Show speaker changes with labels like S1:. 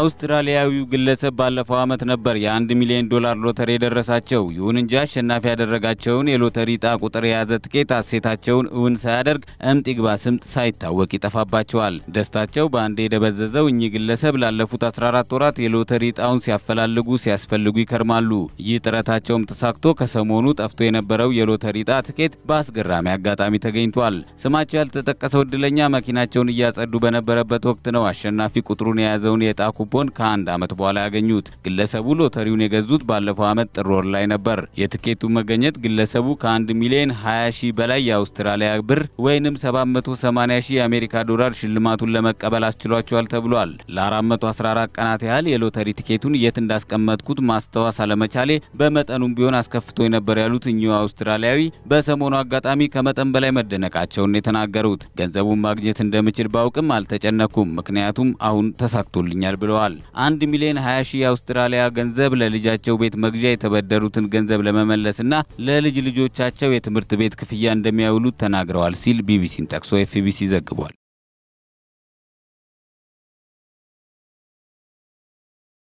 S1: አውስትራሊያዊው ግለሰብ ባለፈው ዓመት ነበር የአንድ ሚሊዮን ዶላር ሎተሪ የደረሳቸው። ይሁን እንጂ አሸናፊ ያደረጋቸውን የሎተሪ ዕጣ ቁጥር የያዘ ትኬት አሴታቸውን እውን ሳያደርግ እምጥ ይግባ ስምጥ ሳይታወቅ ይጠፋባቸዋል። ደስታቸው በአንዴ የደበዘዘው እኚህ ግለሰብ ላለፉት 14 ወራት የሎተሪ ዕጣውን ሲያፈላልጉ ሲያስፈልጉ ይከርማሉ። ይህ ጥረታቸውም ተሳክቶ ከሰሞኑ ጠፍቶ የነበረው የሎተሪ ዕጣ ትኬት በአስገራሚ አጋጣሚ ተገኝቷል። ስማቸው ያልተጠቀሰው እድለኛ መኪናቸውን እያጸዱ በነበረበት ወቅት ነው አሸናፊ ቁጥሩን የያዘውን የዕጣ ኩፖን ከአንድ ዓመት በኋላ ያገኙት። ግለሰቡ ሎተሪውን የገዙት ባለፈው ዓመት ጥር ወር ላይ ነበር። የትኬቱ መገኘት ግለሰቡ ከ1 ሚሊዮን 20 ሺህ በላይ የአውስትራሊያ ብር ወይንም 780 ሺህ የአሜሪካ ዶላር ሽልማቱን ለመቀበል አስችሏቸዋል ተብሏል። ለ414 ቀናት ያህል የሎተሪ ትኬቱን የት እንዳስቀመጥኩት ማስታወስ አለመቻሌ በመጠኑም ቢሆን አስከፍቶ ነበር ያሉት እኚሁ አውስትራሊያዊ በሰሞኑ አጋጣሚ ከመጠን በላይ መደነቃቸውን የተናገሩት ገንዘቡን ማግኘት እንደምችል ባውቅም አልተጨነኩም፣ ምክንያቱም አሁን ተሳክቶልኛል ብለዋል። አንድ ሚሊዮን 20 ሺህ የአውስትራሊያ ገንዘብ ለልጃቸው ቤት መግዣ የተበደሩትን ገንዘብ ለመመለስና ለልጅ ልጆቻቸው የትምህርት ቤት ክፍያ እንደሚያውሉት ተናግረዋል ሲል ቢቢሲን ጠቅሶ ኤፍቢሲ ዘግቧል።